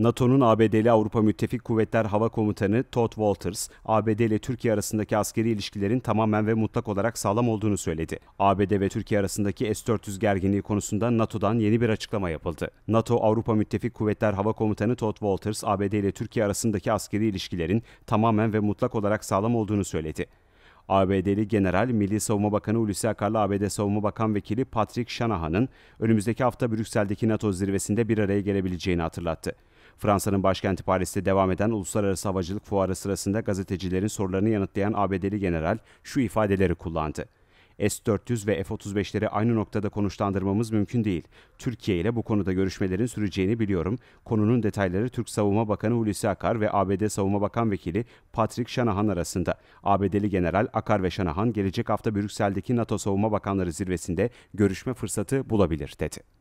NATO'nun ABD'li Avrupa Müttefik Kuvvetler Hava Komutanı Todd Walters, ABD ile Türkiye arasındaki askeri ilişkilerin tamamen ve mutlak olarak sağlam olduğunu söyledi. ABD ve Türkiye arasındaki S-400 gerginliği konusunda NATO'dan yeni bir açıklama yapıldı. NATO Avrupa Müttefik Kuvvetler Hava Komutanı Todd Walters, ABD ile Türkiye arasındaki askeri ilişkilerin tamamen ve mutlak olarak sağlam olduğunu söyledi. ABD'li General Milli Savunma Bakanı Hulusi Akar'la ABD Savunma Bakan Vekili Patrick Shanahan'ın önümüzdeki hafta Brüksel'deki NATO zirvesinde bir araya gelebileceğini hatırlattı. Fransa'nın başkenti Paris'te devam eden Uluslararası Havacılık Fuarı sırasında gazetecilerin sorularını yanıtlayan ABD'li general şu ifadeleri kullandı. S-400 ve F-35'leri aynı noktada konuşlandırmamız mümkün değil. Türkiye ile bu konuda görüşmelerin süreceğini biliyorum. Konunun detayları Türk Savunma Bakanı Hulusi Akar ve ABD Savunma Bakan Vekili Patrick Shanahan arasında. ABD'li General Akar ve Shanahan gelecek hafta Brüksel'deki NATO Savunma Bakanları zirvesinde görüşme fırsatı bulabilir dedi.